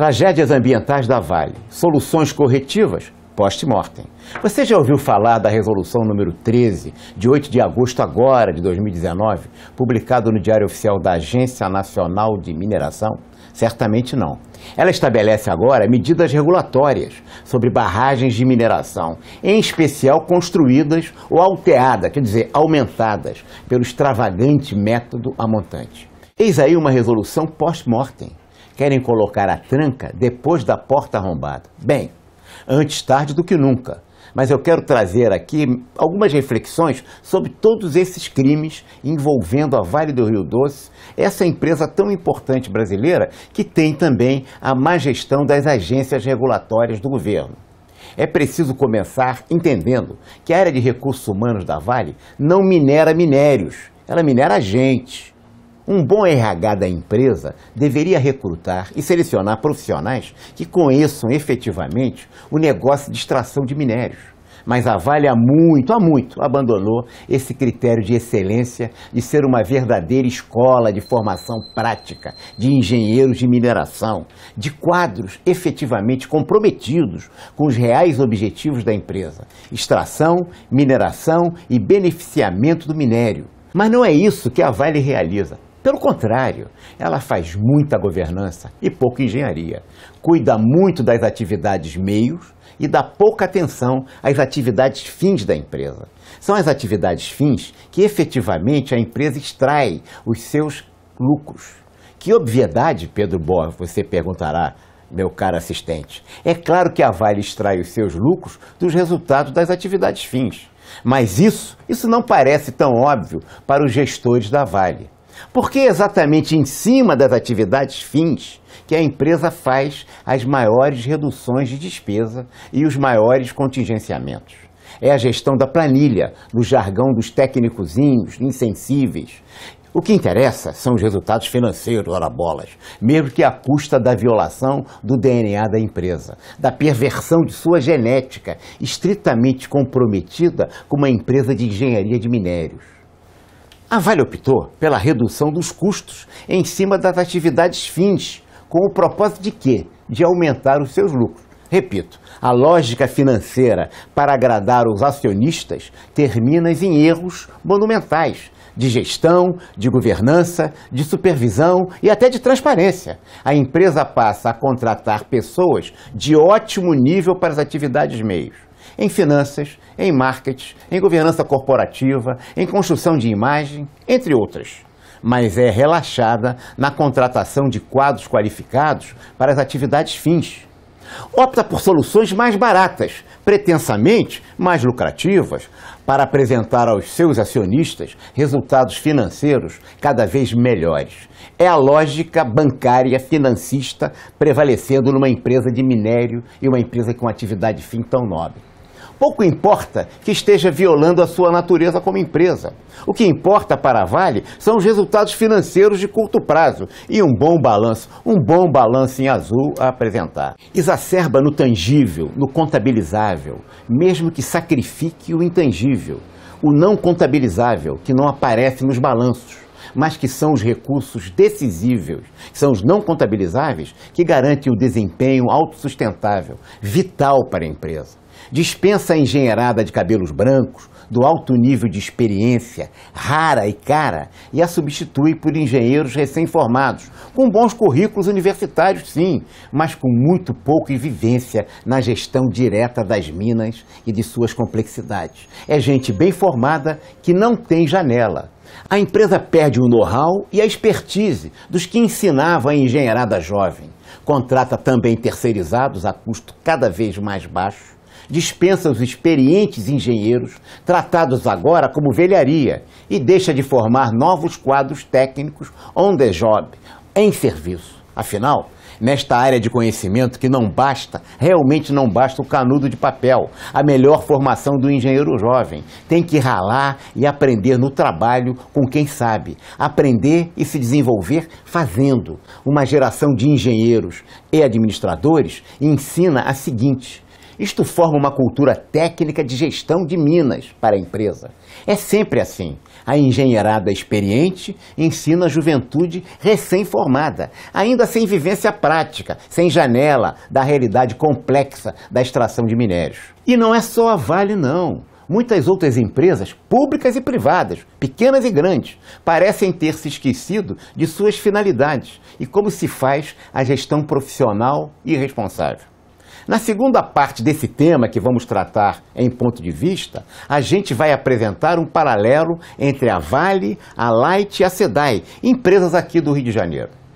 Tragédias ambientais da Vale. Soluções corretivas post-mortem. Você já ouviu falar da resolução número 13, de 8 de agosto agora de 2019, publicado no Diário Oficial da Agência Nacional de Mineração? Certamente não. Ela estabelece agora medidas regulatórias sobre barragens de mineração, em especial construídas ou alteadas, quer dizer, aumentadas, pelo extravagante método amontante. Eis aí uma resolução post-mortem querem colocar a tranca depois da porta arrombada. Bem, antes tarde do que nunca. Mas eu quero trazer aqui algumas reflexões sobre todos esses crimes envolvendo a Vale do Rio Doce, essa empresa tão importante brasileira que tem também a má gestão das agências regulatórias do governo. É preciso começar entendendo que a área de recursos humanos da Vale não minera minérios, ela minera gente. Um bom RH da empresa deveria recrutar e selecionar profissionais que conheçam efetivamente o negócio de extração de minérios. Mas a Vale há muito, há muito, abandonou esse critério de excelência de ser uma verdadeira escola de formação prática de engenheiros de mineração, de quadros efetivamente comprometidos com os reais objetivos da empresa: extração, mineração e beneficiamento do minério. Mas não é isso que a Vale realiza. Pelo contrário, ela faz muita governança e pouca engenharia, cuida muito das atividades meios e dá pouca atenção às atividades fins da empresa. São as atividades fins que efetivamente a empresa extrai os seus lucros. Que obviedade, Pedro Borges, você perguntará, meu caro assistente. É claro que a Vale extrai os seus lucros dos resultados das atividades fins. Mas isso, isso não parece tão óbvio para os gestores da Vale. Porque é exatamente em cima das atividades fins que a empresa faz as maiores reduções de despesa e os maiores contingenciamentos. É a gestão da planilha, no jargão dos técnicozinhos, insensíveis. O que interessa são os resultados financeiros, ora bolas, mesmo que à custa da violação do DNA da empresa, da perversão de sua genética, estritamente comprometida com uma empresa de engenharia de minérios. A Vale optou pela redução dos custos em cima das atividades fins, com o propósito de quê? De aumentar os seus lucros. Repito, a lógica financeira para agradar os acionistas termina em erros monumentais de gestão, de governança, de supervisão e até de transparência. A empresa passa a contratar pessoas de ótimo nível para as atividades meios em finanças, em marketing, em governança corporativa, em construção de imagem, entre outras. Mas é relaxada na contratação de quadros qualificados para as atividades fins. Opta por soluções mais baratas, pretensamente mais lucrativas, para apresentar aos seus acionistas resultados financeiros cada vez melhores. É a lógica bancária financista prevalecendo numa empresa de minério e uma empresa com atividade fim tão nobre. Pouco importa que esteja violando a sua natureza como empresa. O que importa para a Vale são os resultados financeiros de curto prazo e um bom balanço, um bom balanço em azul a apresentar. Exacerba no tangível, no contabilizável, mesmo que sacrifique o intangível, o não contabilizável, que não aparece nos balanços mas que são os recursos decisivos, são os não contabilizáveis, que garantem o desempenho autossustentável, vital para a empresa. Dispensa a engenheirada de cabelos brancos, do alto nível de experiência, rara e cara, e a substitui por engenheiros recém-formados, com bons currículos universitários, sim, mas com muito pouca vivência na gestão direta das minas e de suas complexidades. É gente bem formada que não tem janela. A empresa perde o know-how e a expertise dos que ensinavam a engenheirada jovem. Contrata também terceirizados a custo cada vez mais baixo dispensa os experientes engenheiros, tratados agora como velharia, e deixa de formar novos quadros técnicos on the job, em serviço. Afinal, nesta área de conhecimento que não basta, realmente não basta o canudo de papel. A melhor formação do engenheiro jovem tem que ralar e aprender no trabalho com quem sabe, aprender e se desenvolver fazendo. Uma geração de engenheiros e administradores ensina a seguinte: isto forma uma cultura técnica de gestão de minas para a empresa. É sempre assim. A engenheirada experiente ensina a juventude recém-formada, ainda sem vivência prática, sem janela da realidade complexa da extração de minérios. E não é só a Vale, não muitas outras empresas, públicas e privadas, pequenas e grandes, parecem ter se esquecido de suas finalidades e como se faz a gestão profissional e responsável. Na segunda parte desse tema que vamos tratar em ponto de vista, a gente vai apresentar um paralelo entre a Vale, a Light e a SEDAI, empresas aqui do Rio de Janeiro.